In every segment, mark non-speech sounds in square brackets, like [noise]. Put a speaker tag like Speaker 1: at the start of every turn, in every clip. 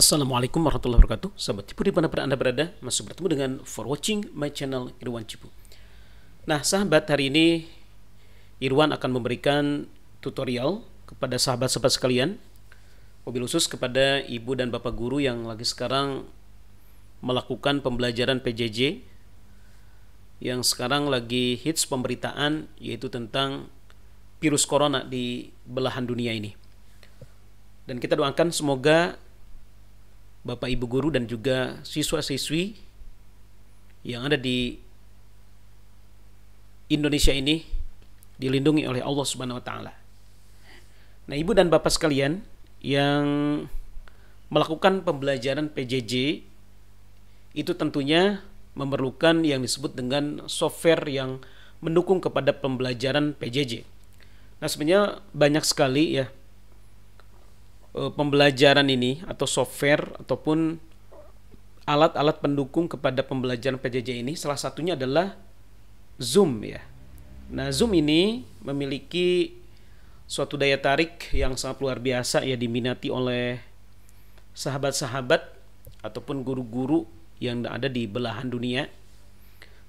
Speaker 1: Assalamualaikum warahmatullahi wabarakatuh Sahabat Cipu di pun Anda berada masuk bertemu dengan For Watching My Channel Irwan Cipu Nah sahabat hari ini Irwan akan memberikan tutorial Kepada sahabat-sahabat sekalian Mobil khusus kepada ibu dan bapak guru yang lagi sekarang Melakukan pembelajaran PJJ Yang sekarang lagi hits pemberitaan Yaitu tentang virus corona di belahan dunia ini dan kita doakan semoga Bapak Ibu guru dan juga siswa-siswi yang ada di Indonesia ini dilindungi oleh Allah Subhanahu wa taala. Nah, Ibu dan Bapak sekalian yang melakukan pembelajaran PJJ itu tentunya memerlukan yang disebut dengan software yang mendukung kepada pembelajaran PJJ. Nah, sebenarnya banyak sekali ya Eh, pembelajaran ini atau software ataupun alat-alat pendukung kepada pembelajaran PJJ ini salah satunya adalah Zoom ya. Nah, Zoom ini memiliki suatu daya tarik yang sangat luar biasa ya diminati oleh sahabat-sahabat ataupun guru-guru yang ada di belahan dunia.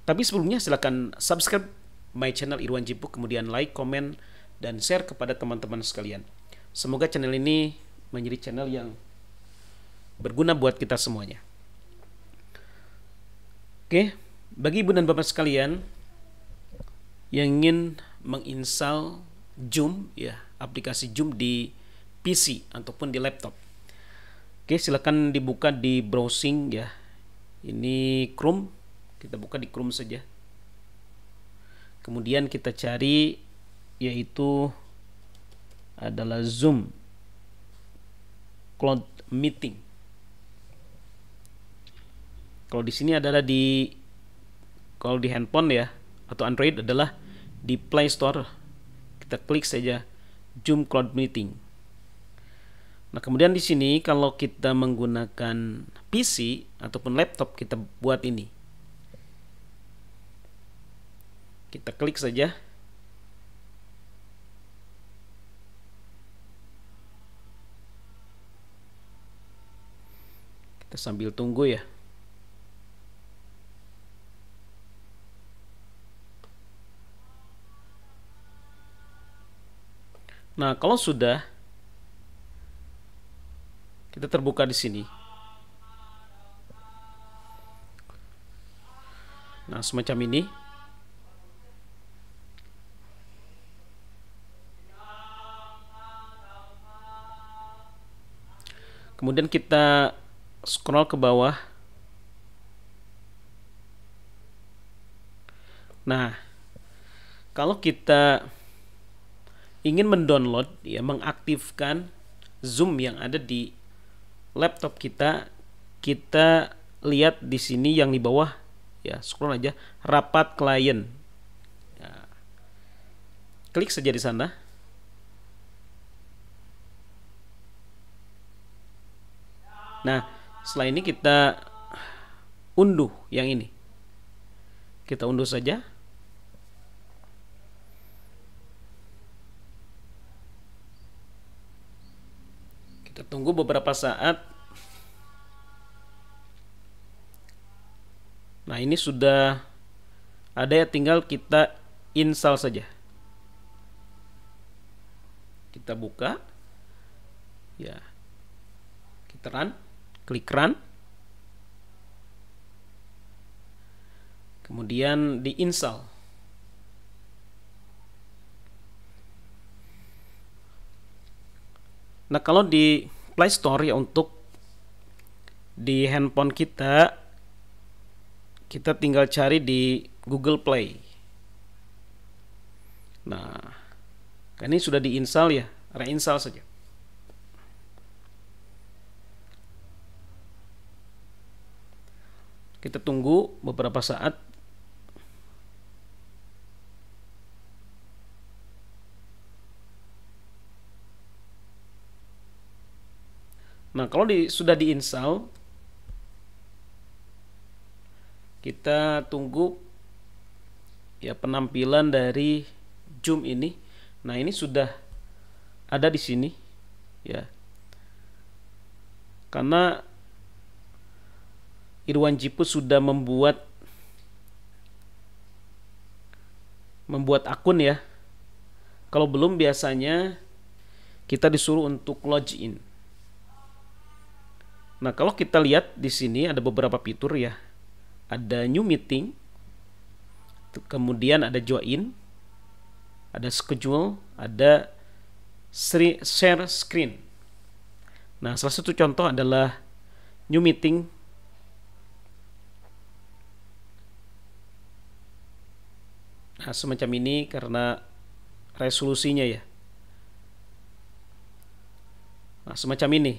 Speaker 1: Tapi sebelumnya silahkan subscribe my channel Irwan Jipuk, kemudian like, komen, dan share kepada teman-teman sekalian. Semoga channel ini menjadi channel yang berguna buat kita semuanya. Oke, bagi ibu dan bapak sekalian yang ingin menginstal Zoom ya, aplikasi Zoom di PC ataupun di laptop. Oke, silakan dibuka di browsing ya. Ini Chrome, kita buka di Chrome saja. Kemudian kita cari yaitu adalah Zoom cloud meeting. Kalau di sini adalah di kalau di handphone ya atau Android adalah di Play Store kita klik saja Zoom Cloud Meeting. Nah, kemudian di sini kalau kita menggunakan PC ataupun laptop kita buat ini. Kita klik saja sambil tunggu ya Nah, kalau sudah kita terbuka di sini. Nah, semacam ini. Kemudian kita scroll ke bawah. Nah, kalau kita ingin mendownload ya mengaktifkan Zoom yang ada di laptop kita, kita lihat di sini yang di bawah ya scroll aja rapat klien. Ya. Klik saja di sana. Nah, setelah ini kita unduh yang ini. Kita unduh saja. Kita tunggu beberapa saat. Nah, ini sudah ada ya tinggal kita install saja. Kita buka. Ya. Kita run klik run. Kemudian di install. Nah, kalau di Play Store ya untuk di handphone kita kita tinggal cari di Google Play. Nah, ini sudah diinstal ya, reinstall saja. Kita tunggu beberapa saat. Nah, kalau di, sudah diinsau, kita tunggu ya penampilan dari Zoom ini. Nah, ini sudah ada di sini ya. Karena Irwan Jipu sudah membuat membuat akun ya. Kalau belum biasanya kita disuruh untuk login. Nah, kalau kita lihat di sini ada beberapa fitur ya. Ada new meeting, kemudian ada join, ada schedule, ada share screen. Nah, salah satu contoh adalah new meeting nah semacam ini karena resolusinya ya. Nah, semacam ini.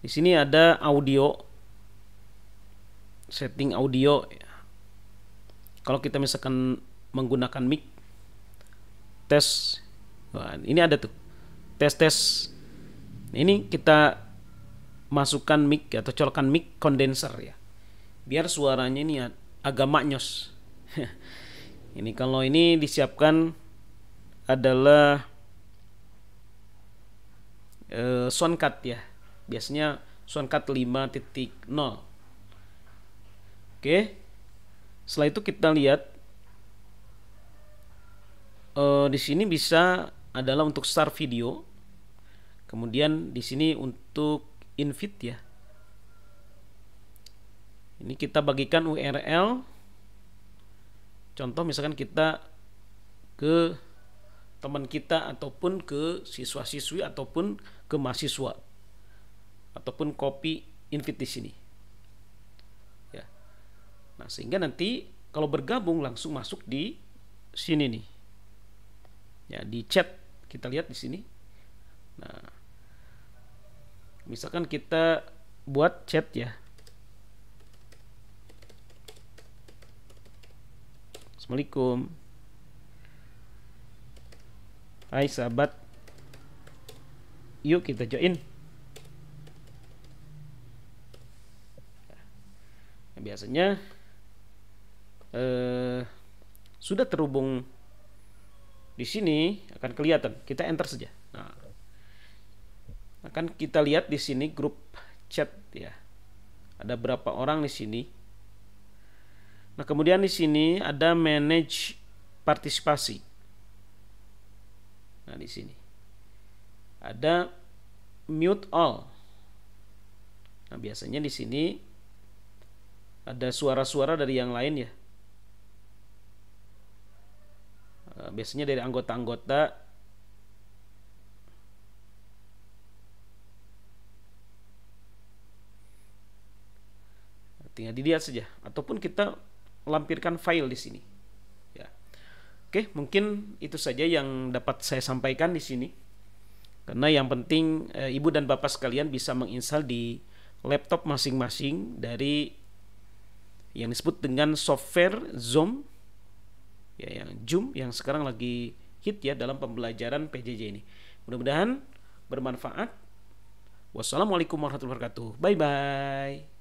Speaker 1: Di sini ada audio setting audio. Kalau kita misalkan menggunakan mic tes Wah, ini ada tuh. Tes-tes. Ini kita masukkan mic atau colokan mic kondenser ya. Biar suaranya ini agak maknyos. [laughs] Ini kalau ini disiapkan adalah e, eh, cut ya. Biasanya sonkat 5.0. Oke. Setelah itu kita lihat e, di sini bisa adalah untuk start video. Kemudian di sini untuk invite ya. Ini kita bagikan URL Contoh misalkan kita ke teman kita ataupun ke siswa-siswi ataupun ke mahasiswa ataupun copy invite di sini. Ya. Nah, sehingga nanti kalau bergabung langsung masuk di sini nih. Ya, di chat kita lihat di sini. Nah, misalkan kita buat chat ya. Assalamualaikum. Hai sahabat. Yuk kita join. Nah, biasanya eh, sudah terhubung di sini akan kelihatan. Kita enter saja. Nah, akan kita lihat di sini grup chat ya. Ada berapa orang di sini? Nah, kemudian di sini ada manage partisipasi. Nah, di sini ada mute all. Nah, biasanya di sini ada suara-suara dari yang lain ya. Eh, biasanya dari anggota-anggota tinggal dilihat saja ataupun kita lampirkan file di sini. Ya. Oke, mungkin itu saja yang dapat saya sampaikan di sini. Karena yang penting e, ibu dan bapak sekalian bisa menginstal di laptop masing-masing dari yang disebut dengan software Zoom ya yang Zoom yang sekarang lagi hit ya dalam pembelajaran PJJ ini. Mudah-mudahan bermanfaat. Wassalamualaikum warahmatullahi wabarakatuh. Bye bye.